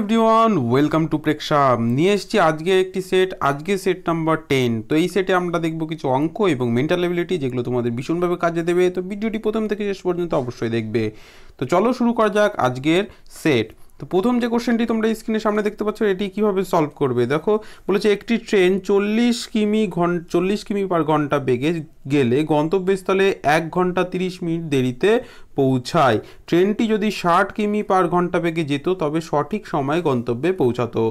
everyone welcome to প্রেক্ষা নিয়ে এসেছি আজকে একটি সেট আজকে সেট নাম্বার টেন তো এই সেটে আমরা দেখব কিছু অঙ্ক এবং মেন্টাল এবিলিটি যেগুলো তোমাদের ভীষণভাবে কাজে দেবে তো ভিডিওটি প্রথম থেকে শেষ পর্যন্ত অবশ্যই দেখবে তো চলো শুরু করা যাক আজকের সেট তো প্রথম যে কোশ্চেনটি তোমরা স্ক্রিনের সামনে দেখতে পাচ্ছ এটি কিভাবে সলভ করবে দেখো বলেছে একটি ট্রেন চল্লিশ কিমি ঘন চল্লিশ কিমি পার ঘন্টা বেগে গেলে গন্তব্যস্থলে এক ঘন্টা তিরিশ মিনিট দেরিতে পৌঁছায় ট্রেনটি যদি ষাট কিমি পার ঘন্টা বেগে যেত তবে সঠিক সময়ে গন্তব্যে পৌঁছাতো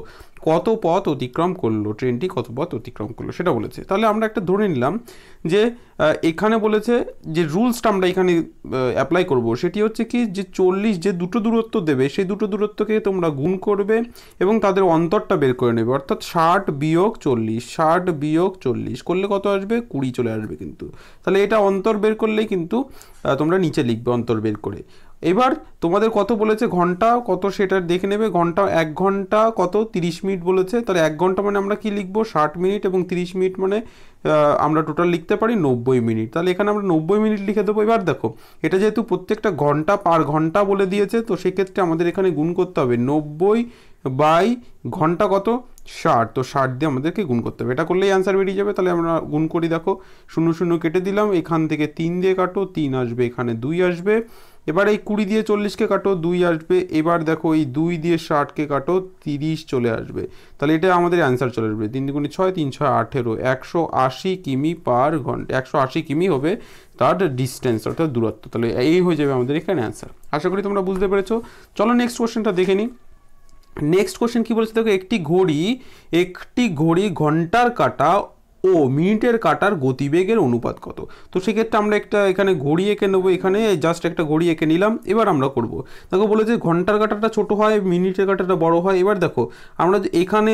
কত পথ অতিক্রম করলো ট্রেনটি কত পথ অতিক্রম করলো সেটা বলেছে তাহলে আমরা একটা ধরে নিলাম যে এখানে বলেছে যে রুলসটা আমরা এখানে অ্যাপ্লাই করব সেটি হচ্ছে কি যে চল্লিশ যে দুটো দূরত্ব দেবে সেই দুটো দূরত্বকে তোমরা গুণ করবে এবং তাদের অন্তরটা বের করে নেবে অর্থাৎ ষাট বিয়োগ চল্লিশ ষাট বিয়োগ চল্লিশ করলে কত আসবে কুড়ি চলে আসবে কিন্তু তাহলে এটা অন্তর বের করলেই কিন্তু তোমরা নিচে লিখবে অন্তর বোতল বের করে এবার তোমাদের কত বলেছে ঘন্টা কত সেটা দেখে নেবে ঘন্টা এক ঘন্টা কত তিরিশ মিনিট বলেছে তাহলে এক ঘন্টা মানে আমরা কি লিখবো ষাট মিনিট এবং তিরিশ মিনিট মানে আমরা টোটাল লিখতে পারি নব্বই মিনিট তাহলে এখানে আমরা নব্বই মিনিট লিখে দেবো এবার দেখো এটা যেহেতু প্রত্যেকটা ঘন্টা পার ঘন্টা বলে দিয়েছে তো সেক্ষেত্রে আমাদের এখানে গুণ করতে হবে নব্বই বাই ঘন্টা কত ষাট তো ষাট দিয়ে আমাদেরকে গুণ করতে হবে এটা করলেই অ্যান্সার বেরিয়ে যাবে তাহলে আমরা গুণ করি দেখো শূন্য শূন্য কেটে দিলাম এখান থেকে তিন দিয়ে কাটো তিন আসবে এখানে দুই আসবে এবার এই কুড়ি দিয়ে চল্লিশকে কাটো দুই আসবে এবার দেখো এই দুই দিয়ে ষাটকে কাটো তিরিশ চলে আসবে তাহলে এটা আমাদের অ্যান্সার চলে আসবে তিন দুগুণে ছয় তিন ছয় আঠেরো একশো আশি কিমি পার ঘন্টা একশো আশি কিমি হবে তার ডিস্টেন্স অর্থাৎ দূরত্ব তাহলে এই হয়ে যাবে আমাদের এখানে অ্যান্সার আশা করি তোমরা বুঝতে পেরেছো চলো নেক্সট কোশ্চেনটা দেখে নিই নেক্সট কোশ্চেন কী বলছে দেখো একটি ঘড়ি একটি ঘড়ি ঘন্টার কাটা ও মিনিটের কাটার গতিবেগের অনুপাত কত তো সেক্ষেত্রে আমরা একটা এখানে ঘড়ি এঁকে নেবো এখানে জাস্ট একটা ঘড়ি এঁকে নিলাম এবার আমরা করব দেখো বলে যে ঘন্টার কাটাটা ছোট হয় মিনিটের কাটাটা বড় হয় এবার দেখো আমরা এখানে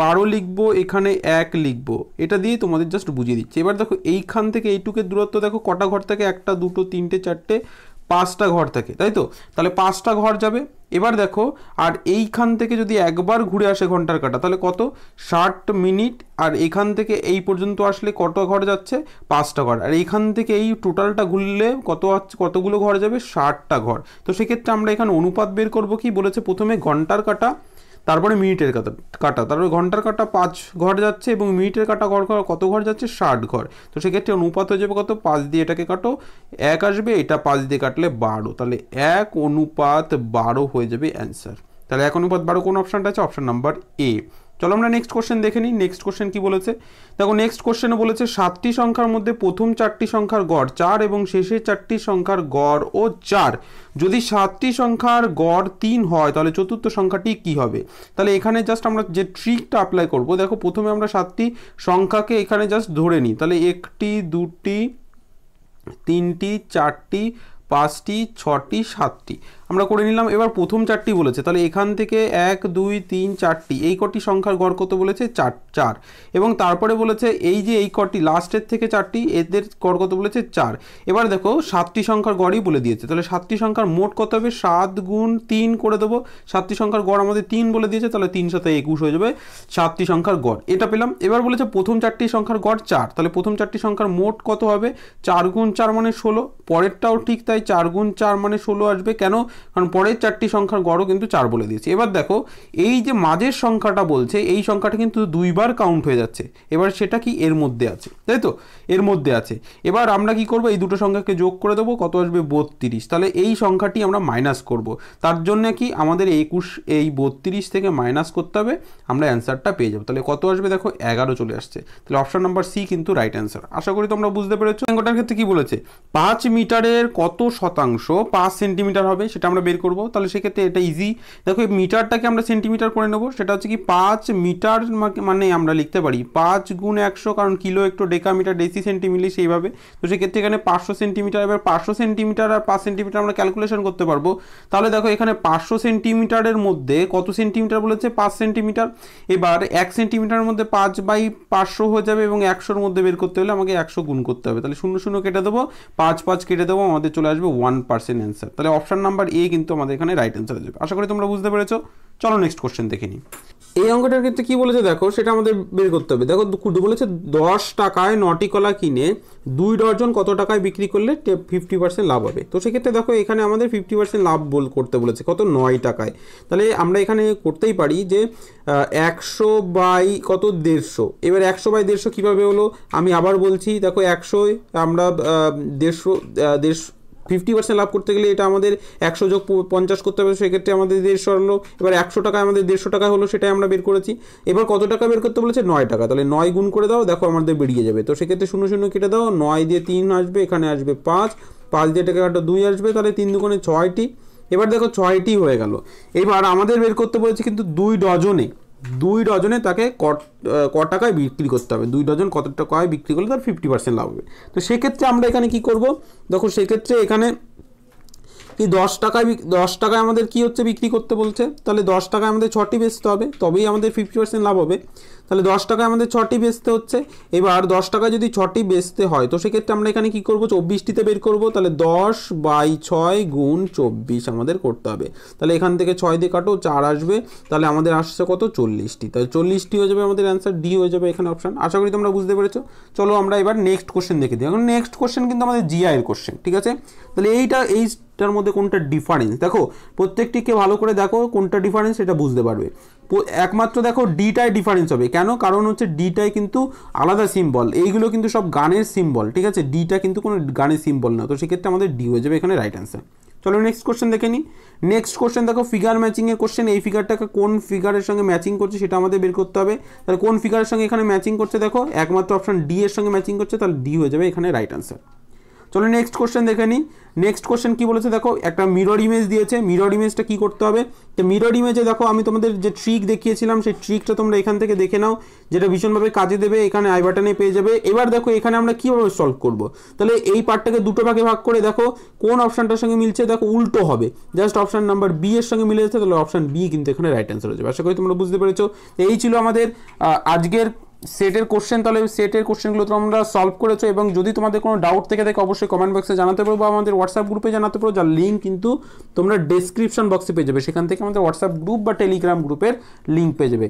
বারো লিখবো এখানে এক লিখবো এটা দিয়ে তোমাদের জাস্ট বুঝিয়ে দিচ্ছি এবার দেখো এইখান থেকে এইটুকের দূরত্ব দেখো কটা ঘর থেকে একটা দুটো তিনটে চারটে পাঁচটা ঘর থাকে তাই তো তাহলে পাঁচটা ঘর যাবে এবার দেখো আর এইখান থেকে যদি একবার ঘুরে আসে ঘন্টার কাটা তাহলে কত ষাট মিনিট আর এখান থেকে এই পর্যন্ত আসলে কত ঘর যাচ্ছে পাঁচটা ঘর আর এখান থেকে এই টোটালটা ঘুরলে কত আছে কতগুলো ঘর যাবে ষাটটা ঘর তো সেক্ষেত্রে আমরা এখানে অনুপাত বের করবো কি বলেছে প্রথমে ঘন্টার কাটা তারপরে মিনিটের কাটা কাটা তারপরে ঘন্টার কাটা পাঁচ ঘর যাচ্ছে এবং মিনিটের কাটা ঘর ঘর কত ঘর যাচ্ছে ষাট ঘর তো সেক্ষেত্রে অনুপাত হয়ে যাবে কত পাঁচ দিয়ে এটাকে কাটো এক আসবে এটা পাঁচ দিয়ে কাটলে বারো তাহলে এক অনুপাত বারো হয়ে যাবে অ্যান্সার তাহলে এক অনুপাত বারো কোন অপশানটা আছে অপশান নাম্বার এ চলো আমরা নেক্সট কোশ্চেন দেখে নিই নেক্সট কোশ্চেন কি বলেছে দেখো নেক্সট কোশ্চেনে বলেছে সাতটি সংখ্যার মধ্যে প্রথম চারটি সংখ্যার গড় চার এবং শেষের চারটি সংখ্যার গড় ও চার যদি সাতটি সংখ্যার গড় তিন হয় তাহলে চতুর্থ সংখ্যাটি কি হবে তাহলে এখানে জাস্ট আমরা যে ট্রিকটা অ্যাপ্লাই করব দেখো প্রথমে আমরা সাতটি সংখ্যাকে এখানে জাস্ট ধরে নিই তাহলে একটি দুটি তিনটি চারটি পাঁচটি ছটি সাতটি আমরা করে নিলাম এবার প্রথম চারটি বলেছে তাহলে এখান থেকে এক দুই তিন চারটি এই কটি সংখ্যার গড় কত বলেছে চার চার এবং তারপরে বলেছে এই যে এই কটি লাস্টের থেকে চারটি এদের গড় কত বলেছে চার এবার দেখো সাতটি সংখ্যার গড়ই বলে দিয়েছে তাহলে সাতটি সংখ্যার মোট কত হবে সাত গুণ তিন করে দেবো সাতটি সংখ্যার গড় আমাদের তিন বলে দিয়েছে তাহলে তিন সাথে একুশ হয়ে যাবে সাতটি সংখ্যার গড় এটা পেলাম এবার বলেছে প্রথম চারটি সংখ্যার গড় চার তাহলে প্রথম চারটি সংখ্যার মোট কত হবে চার গুণ চার মানে ষোলো পরেরটাও ঠিক তাই চার গুণ চার মানে ষোলো আসবে কেন কারণ পরের চারটি সংখ্যার গড়ও কিন্তু চার বলে দিয়েছি এবার দেখো এই যে মাঝের সংখ্যাটা বলছে এই সংখ্যাটা কিন্তু দুইবার কাউন্ট হয়ে যাচ্ছে এবার সেটা কি এর মধ্যে আছে তাই তো এর মধ্যে আছে এবার আমরা কি করব এই দুটো সংখ্যাকে যোগ করে দেবো কত আসবে বত্রিশ তাহলে এই সংখ্যাটি আমরা মাইনাস করব তার জন্য কি আমাদের একুশ এই বত্রিশ থেকে মাইনাস করতে হবে আমরা অ্যান্সারটা পেয়ে যাবো তাহলে কত আসবে দেখো এগারো চলে আসছে তাহলে অপশান নাম্বার সি কিন্তু রাইট অ্যান্সার আশা করি তোমরা বুঝতে পেরেছো সংখ্যাটার ক্ষেত্রে কি বলেছে পাঁচ মিটারের কত শতাংশ পাঁচ সেন্টিমিটার হবে সেটা আমরা বের করব তাহলে সেক্ষেত্রে এটা ইজি দেখো মিটারটাকে আমরা সেন্টিমিটার করে নেবো সেটা হচ্ছে কি পাঁচ মিটার মানে আমরা লিখতে পারি পাঁচ গুণ একশো কারণ কিলো একটু ডেকা মিটার ডেসি সেন্টিমিলি সেইভাবে তো সেক্ষেত্রে এখানে পাঁচশো সেন্টিমিটার এবার পাঁচশো সেন্টিমিটার আর পাঁচ সেন্টিমিটার আমরা ক্যালকুলেশন করতে পারবো তাহলে দেখো এখানে পাঁচশো সেন্টিমিটারের মধ্যে কত সেন্টিমিটার বলেছে পাঁচ সেন্টিমিটার এবার এক সেন্টিমিটারের মধ্যে পাঁচ বাই পাঁচশো হয়ে যাবে এবং একশোর মধ্যে বের করতে হলে আমাকে একশো গুণ করতে হবে তাহলে শূন্য শূন্য কেটে দেবো পাঁচ পাঁচ কেটে দেবো আমাদের চলে আসবে ওয়ান পার্সেন্ট অ্যান্সার তাহলে অপশান নাম্বার এ এ কিন্তু আমাদের এখানে রাইট অ্যান্সার হয়ে যাবে আশা করি তোমরা বুঝতে পেরেছো চলো নেক্সট কোশ্চেন দেখে নিই এই অঙ্কটার ক্ষেত্রে কি বলেছে দেখো সেটা আমাদের বের করতে হবে দেখো বলেছে দশ টাকায় নটি কলা কিনে দুই ডজন কত টাকায় বিক্রি করলে ফিফটি পার্সেন্ট লাভ হবে তো সেক্ষেত্রে দেখো এখানে আমাদের ফিফটি পার্সেন্ট লাভ বল করতে বলেছে কত নয় টাকায় তাহলে আমরা এখানে করতেই পারি যে একশো বাই কত দেড়শো এবার একশো বাই দেড়শো কীভাবে হলো আমি আবার বলছি দেখো একশোয় আমরা দেড়শো দেড়শো ফিফটি পার্সেন্ট লাভ করতে গেলে এটা আমাদের একশো যোগ পঞ্চাশ করতে হবে সেক্ষেত্রে আমাদের দেড়শো হলো এবার একশো টাকা আমাদের দেড়শো টাকা হলো সেটাই আমরা বের করেছি এবার কত টাকা বের করতে বলেছে নয় টাকা তাহলে নয় গুণ করে দাও দেখো আমাদের বেরিয়ে যাবে তো সেক্ষেত্রে শূন্য শূন্য কেটে দাও নয় দিয়ে তিন আসবে এখানে আসবে পাঁচ পাঁচ দিয়ে টাকা কাটা দুই আসবে তাহলে তিন দুকোনে ছয়টি এবার দেখো ছয়টি হয়ে গেল এবার আমাদের বের করতে বলেছে কিন্তু দুই ডজনে দুই ডজনে তাকে ক টাকায় বিক্রি করতে হবে দুই ডজন কত টাকায় বিক্রি করলে তার ফিফটি পার্সেন্ট লাভ হবে তো সেক্ষেত্রে আমরা এখানে কি করব দেখো সেক্ষেত্রে এখানে কি দশ টাকায় দশ টাকায় আমাদের কি হচ্ছে বিক্রি করতে বলছে তাহলে দশ টাকায় আমাদের ছটি বেচতে হবে তবেই আমাদের ফিফটি পার্সেন্ট লাভ হবে তাহলে দশ টাকায় আমাদের ছটি বেচতে হচ্ছে এবার দশ টাকা যদি ছটি বেচতে হয় তো সেক্ষেত্রে আমরা এখানে কি করবো চব্বিশটিতে বের করব তাহলে দশ বাই ছয় গুণ চব্বিশ আমাদের করতে হবে তাহলে এখান থেকে ছয় দিয়ে কাটো চার আসবে তাহলে আমাদের আসছে কত চল্লিশটি তাহলে চল্লিশটি হয়ে যাবে আমাদের অ্যান্সার ডি হয়ে যাবে এখানে অপশান আশা করি তোমরা বুঝতে পেরেছো চলো আমরা এবার নেক্সট কোশ্চেন দেখে দিই এখন নেক্সট কোশ্চেন কিন্তু আমাদের জিআইয়ের কোশ্চেন ঠিক আছে তাহলে এইটা এই এটার মধ্যে কোনটা ডিফারেন্স দেখো প্রত্যেকটিকে ভালো করে দেখো কোনটা ডিফারেন্স সেটা বুঝতে পারবে একমাত্র দেখো ডিটায় ডিফারেন্স হবে কেন কারণ হচ্ছে ডিটায় কিন্তু আলাদা সিম্বল এইগুলো কিন্তু সব গানের সিম্বল ঠিক আছে ডিটা কিন্তু কোনো গানের সিম্বল না তো সেক্ষেত্রে আমাদের ডি হয়ে যাবে এখানে রাইট অ্যান্সার চলো নেক্সট কোশ্চেন দেখে নিই নেক্সট কোশ্চেন দেখো ফিগার ম্যাচিংয়ের কোশ্চেন এই ফিগারটাকে কোন ফিগারের সঙ্গে ম্যাচিং করছে সেটা আমাদের বের করতে হবে তাহলে কোন ফিগারের সঙ্গে এখানে ম্যাচিং করছে দেখো একমাত্র অপশন ডি এর সঙ্গে ম্যাচিং করছে তাহলে ডি হয়ে যাবে এখানে রাইট অ্যান্সার চলো নেক্সট কোশ্চেন দেখে নিই নেক্সট কোশ্চেন কী বলেছে দেখো একটা মিরর ইমেজ দিয়েছে মিরর ইমেজটা কী করতে হবে তো মিরর ইমেজে দেখো আমি তোমাদের যে ট্রিক দেখিয়েছিলাম সেই ট্রিকটা তোমরা এখান থেকে দেখে নাও যেটা ভীষণভাবে কাজে দেবে এখানে আই বাটনে পেয়ে যাবে এবার দেখো এখানে আমরা কীভাবে সলভ করব তাহলে এই পার্টটাকে দুটো ভাগে ভাগ করে দেখো কোন অপশানটার সঙ্গে মিলছে দেখো উল্টো হবে জাস্ট অপশান নাম্বার বি এর সঙ্গে মিলে যাচ্ছে তাহলে অপশান বি কিন্তু এখানে রাইট অ্যান্সার হয়ে যাবে আশা করি তোমরা বুঝতে পেরেছো এই ছিল আমাদের আজকের সেটের কোশ্চেন তাহলে সেটের কোশ্চেনগুলো তোমরা সলভ করেছো এবং যদি তোমাদের কোনো ডাউট থেকে থাকে অবশ্যই কমেন্ট বক্সে জানাতে পারো বা আমাদের হোয়াটসঅ্যাপ গ্রুপে জানাতে পারো যার লিঙ্ক কিন্তু তোমরা ডেসক্রিপশন বক্সে পেয়ে যাবে সেখান থেকে আমাদের হোয়াটসঅ্যাপ গ্রুপ বা টেলিগ্রাম গ্রুপের লিঙ্ক পেয়ে যাবে